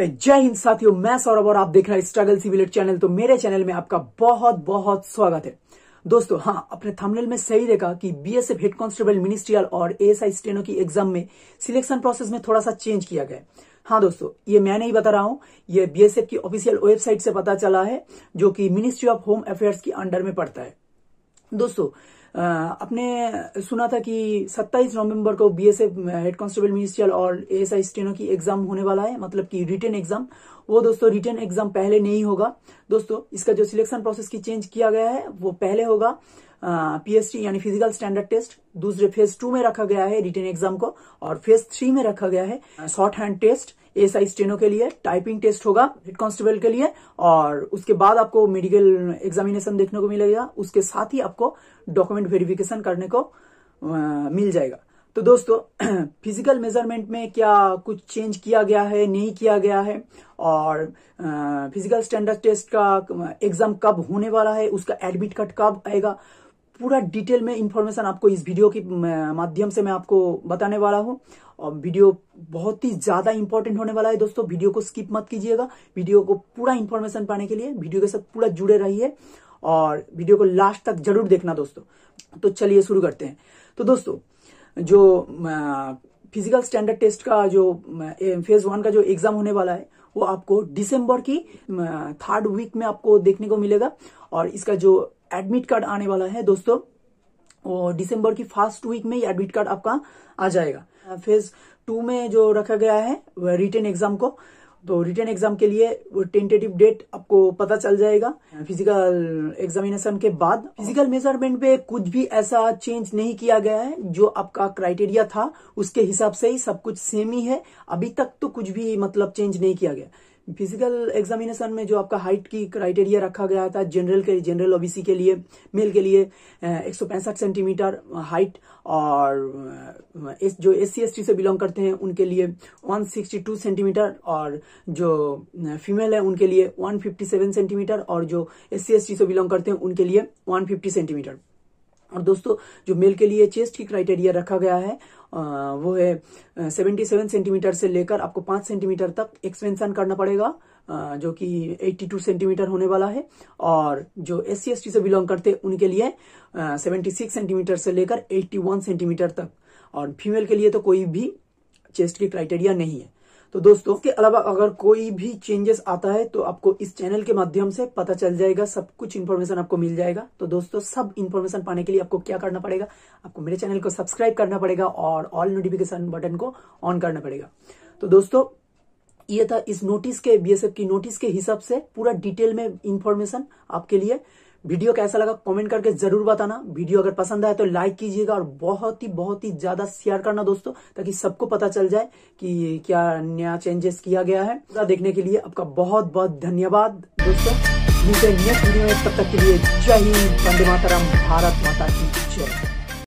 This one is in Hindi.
जय हिंद साथियों मैं सौरभ और आप देख रहे हैं स्ट्रगल सिविलेट चैनल तो मेरे चैनल में आपका बहुत बहुत स्वागत है दोस्तों हाँ अपने थंबनेल में सही देखा कि बीएसएफ हेड कांस्टेबल मिनिस्ट्रियल और एएसआई स्टेनो की एग्जाम में सिलेक्शन प्रोसेस में थोड़ा सा चेंज किया गया हाँ दोस्तों ये मैं नहीं बता रहा हूँ ये बीएसएफ की ऑफिशियल वेबसाइट से पता चला है जो की मिनिस्ट्री ऑफ होम अफेयर्स की अंडर में पड़ता है दोस्तों अपने सुना था कि 27 नवंबर को बीएसएफ हेड कांस्टेबल मिनिस्ट्रियल और एएसआई स्टेनो की एग्जाम होने वाला है मतलब कि रिटर्न एग्जाम वो दोस्तों रिटर्न एग्जाम पहले नहीं होगा दोस्तों इसका जो सिलेक्शन प्रोसेस की चेंज किया गया है वो पहले होगा पीएसटी यानी फिजिकल स्टैंडर्ड टेस्ट दूसरे फेज टू में रखा गया है रिटर्न एग्जाम को और फेज थ्री में रखा गया है shorthand test S I steno के लिए टाइपिंग टेस्ट होगा हेड कांस्टेबल के लिए और उसके बाद आपको मेडिकल एग्जामिनेशन देखने को मिलेगा उसके साथ ही आपको डॉक्यूमेंट वेरिफिकेशन करने को आ, मिल जाएगा तो दोस्तों फिजिकल मेजरमेंट में क्या कुछ चेंज किया गया है नहीं किया गया है और फिजिकल स्टैंडर्ड टेस्ट का एग्जाम कब होने वाला है उसका एडमिट कार्ड कब आएगा पूरा डिटेल में इन्फॉर्मेशन आपको इस वीडियो के माध्यम से मैं आपको बताने वाला हूँ और वीडियो बहुत ही ज्यादा इंपॉर्टेंट होने वाला है दोस्तों वीडियो को स्किप मत कीजिएगा वीडियो को पूरा इन्फॉर्मेशन पाने के लिए वीडियो के साथ पूरा जुड़े रहिए और वीडियो को लास्ट तक जरूर देखना दोस्तों तो चलिए शुरू करते हैं तो दोस्तों जो फिजिकल स्टैंडर्ड टेस्ट का जो फेज वन का जो एग्जाम होने वाला है वो आपको दिसंबर की थर्ड वीक में आपको देखने को मिलेगा और इसका जो एडमिट कार्ड आने वाला है दोस्तों और दिसंबर की फर्स्ट वीक में एडमिट कार्ड आपका आ जाएगा फेज टू में जो रखा गया है रिटर्न एग्जाम को तो रिटर्न एग्जाम के लिए टेंटेटिव डेट आपको पता चल जाएगा फिजिकल एग्जामिनेशन के बाद फिजिकल मेजरमेंट पे कुछ भी ऐसा चेंज नहीं किया गया है जो आपका क्राइटेरिया था उसके हिसाब से ही सब कुछ सेम ही है अभी तक तो कुछ भी मतलब चेंज नहीं किया गया फिजिकल एग्जामिनेशन में जो आपका हाइट की क्राइटेरिया रखा गया था जनरल के जनरल ओबीसी के लिए मेल के लिए एक सेंटीमीटर हाइट और एस, जो एस सी से बिलोंग करते हैं उनके लिए 162 सेंटीमीटर और जो फीमेल है उनके लिए 157 सेंटीमीटर और जो एस सी से बिलोंग करते हैं उनके लिए 150 सेंटीमीटर और दोस्तों जो मेल के लिए चेस्ट की क्राइटेरिया रखा गया है वो है सेवेंटी सेवन सेंटीमीटर से लेकर आपको पांच सेंटीमीटर तक एक्सपेंशन करना पड़ेगा जो कि 82 सेंटीमीटर होने वाला है और जो एस सी से बिलोंग करते हैं उनके लिए सेवेंटी सिक्स सेंटीमीटर से लेकर एट्टी वन सेंटीमीटर तक और फीमेल के लिए तो कोई भी चेस्ट की क्राइटेरिया नहीं है तो दोस्तों के अलावा अगर कोई भी चेंजेस आता है तो आपको इस चैनल के माध्यम से पता चल जाएगा सब कुछ इन्फॉर्मेशन आपको मिल जाएगा तो दोस्तों सब इन्फॉर्मेशन पाने के लिए आपको क्या करना पड़ेगा आपको मेरे चैनल को सब्सक्राइब करना पड़ेगा और ऑल नोटिफिकेशन बटन को ऑन करना पड़ेगा तो दोस्तों ये था इस नोटिस के बीएसएफ की नोटिस के हिसाब से पूरा डिटेल में इन्फॉर्मेशन आपके लिए वीडियो कैसा लगा कमेंट करके जरूर बताना वीडियो अगर पसंद आए तो लाइक कीजिएगा और बहुत ही बहुत ही ज्यादा शेयर करना दोस्तों ताकि सबको पता चल जाए कि क्या नया चेंजेस किया गया है तो देखने के लिए आपका बहुत बहुत धन्यवाद दोस्तों नेक्स्ट वीडियो में तब तक के लिए जय हिंद वंदे मातरम भारत माता की जय